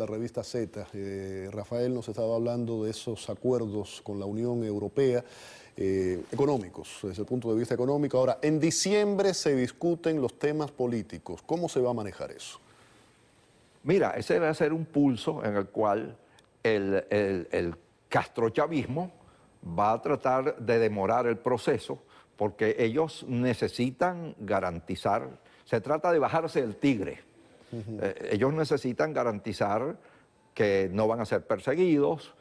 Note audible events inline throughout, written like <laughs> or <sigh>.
la revista Z. Eh, Rafael nos estaba hablando de esos acuerdos con la Unión Europea eh, económicos, desde el punto de vista económico. Ahora, en diciembre se discuten los temas políticos. ¿Cómo se va a manejar eso? Mira, ese va a ser un pulso en el cual el, el castrochavismo va a tratar de demorar el proceso porque ellos necesitan garantizar, se trata de bajarse el tigre. Eh, ellos necesitan garantizar que no van a ser perseguidos.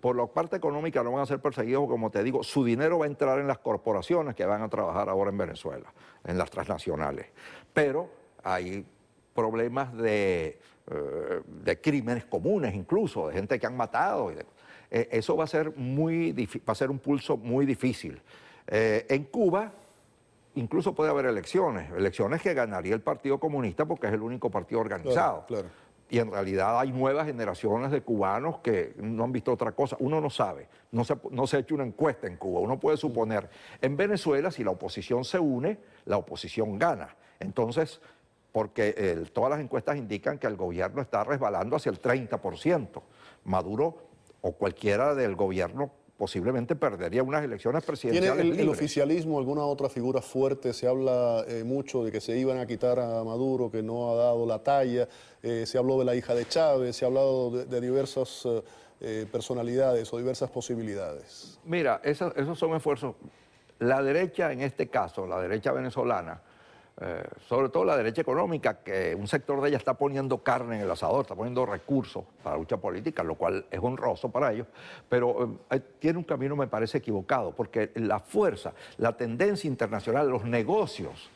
Por la parte económica no van a ser perseguidos, como te digo, su dinero va a entrar en las corporaciones que van a trabajar ahora en Venezuela, en las transnacionales. Pero hay problemas de, eh, de crímenes comunes incluso, de gente que han matado. Eh, eso va a, ser muy va a ser un pulso muy difícil. en Cuba incluso puede haber elecciones, elecciones que ganaría el Partido Comunista porque es el único partido organizado. Y en realidad hay nuevas generaciones de cubanos que no han visto otra cosa. Uno no sabe, no se, ha hecho una encuesta en Cuba, uno puede suponer. En Venezuela, si la oposición se une, la oposición gana. Entonces, porque todas las encuestas indican que el gobierno está resbalando hacia el 30%. Maduro o cualquiera del gobierno posiblemente perdería unas elecciones presidenciales. ¿Tiene el, oficialismo alguna otra figura fuerte? Se habla eh, mucho de que se iban a quitar a Maduro, que no ha dado la talla. Eh, se habló de la hija de Chávez, se ha hablado de, diversas eh, personalidades o diversas posibilidades. Mira, esos son esfuerzos. La derecha, en este caso, la derecha venezolana, eh, sobre todo la derecha económica, que un sector de ella está poniendo carne en el asador, está poniendo recursos para lucha política, lo cual es honroso para ellos, pero eh, tiene un camino, me parece, equivocado, porque la fuerza, la tendencia internacional, los negocios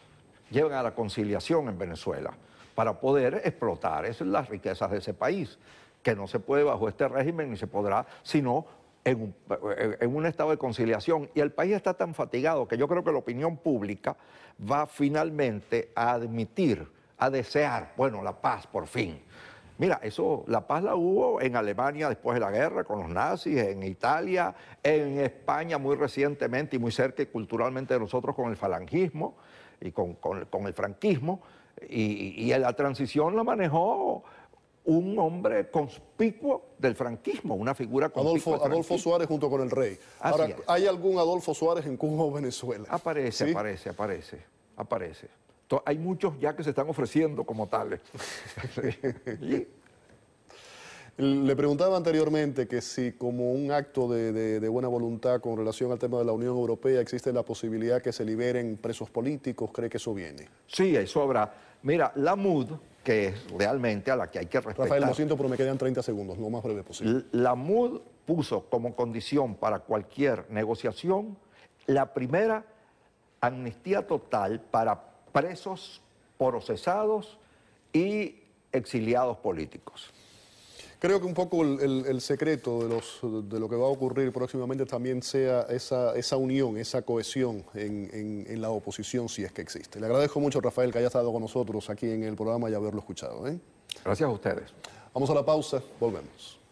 llevan a la conciliación en Venezuela para poder explotar las riquezas de ese país, que no se puede bajo este régimen ni se podrá, sino en un, estado de conciliación. Y el país está tan fatigado que yo creo que la opinión pública va finalmente a admitir, a desear, bueno, la paz por fin. Mira, eso, la paz la hubo en Alemania después de la guerra con los nazis, en Italia, en España muy recientemente y muy cerca culturalmente de nosotros con el falangismo y con, el franquismo. Y, y la transición la manejó un hombre conspicuo del franquismo, una figura Adolfo, Adolfo Suárez junto con el rey. Ahora, ¿hay algún Adolfo Suárez en Cuba o Venezuela? Aparece, aparece, aparece, aparece. hay muchos ya que se están ofreciendo como tales. <laughs> Le preguntaba anteriormente que si como un acto de, buena voluntad con relación al tema de la Unión Europea existe la posibilidad que se liberen presos políticos, ¿cree que eso viene? Sí, eso sobra. Mira, la MUD, que es realmente a la que hay que respetar. Rafael, lo siento, pero me quedan 30 segundos, lo más breve posible. La MUD puso como condición para cualquier negociación la primera amnistía total para presos procesados y exiliados políticos. Creo que un poco el, secreto de, lo que va a ocurrir próximamente también sea esa, unión, esa cohesión en, la oposición, si es que existe. Le agradezco mucho, Rafael, que haya estado con nosotros aquí en el programa y haberlo escuchado. ¿eh? Gracias a ustedes. Vamos a la pausa, volvemos.